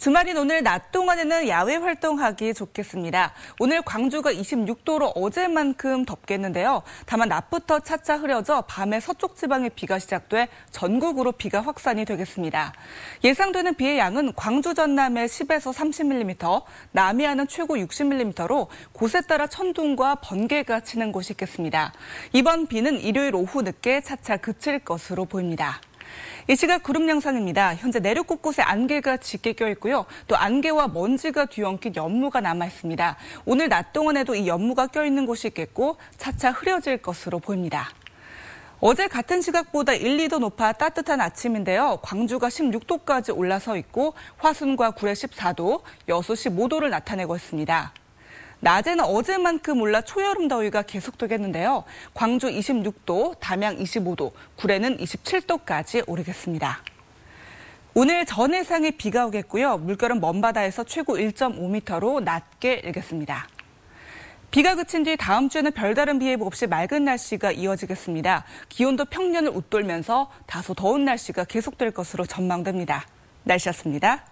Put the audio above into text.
주말인 오늘 낮 동안에는 야외 활동하기 좋겠습니다. 오늘 광주가 26도로 어제만큼 덥겠는데요. 다만 낮부터 차차 흐려져 밤에 서쪽 지방에 비가 시작돼 전국으로 비가 확산이 되겠습니다. 예상되는 비의 양은 광주 전남에 10에서 30mm, 남해안은 최고 60mm로 곳에 따라 천둥과 번개가 치는 곳이 있겠습니다. 이번 비는 일요일 오후 늦게 차차 그칠 것으로 보입니다. 이 시각 구름 영상입니다 현재 내륙 곳곳에 안개가 짙게 껴있고요. 또 안개와 먼지가 뒤엉킨 연무가 남아있습니다. 오늘 낮 동안에도 이 연무가 껴있는 곳이 있겠고 차차 흐려질 것으로 보입니다. 어제 같은 시각보다 1, 2도 높아 따뜻한 아침인데요. 광주가 16도까지 올라서 있고 화순과 구례 14도, 여수 15도를 나타내고 있습니다. 낮에는 어제만큼 올라 초여름 더위가 계속되겠는데요. 광주 26도, 담양 25도, 구례는 27도까지 오르겠습니다. 오늘 전 해상에 비가 오겠고요. 물결은 먼바다에서 최고 1.5m로 낮게 일겠습니다. 비가 그친 뒤 다음 주에는 별다른 비 예보 없이 맑은 날씨가 이어지겠습니다. 기온도 평년을 웃돌면서 다소 더운 날씨가 계속될 것으로 전망됩니다. 날씨였습니다.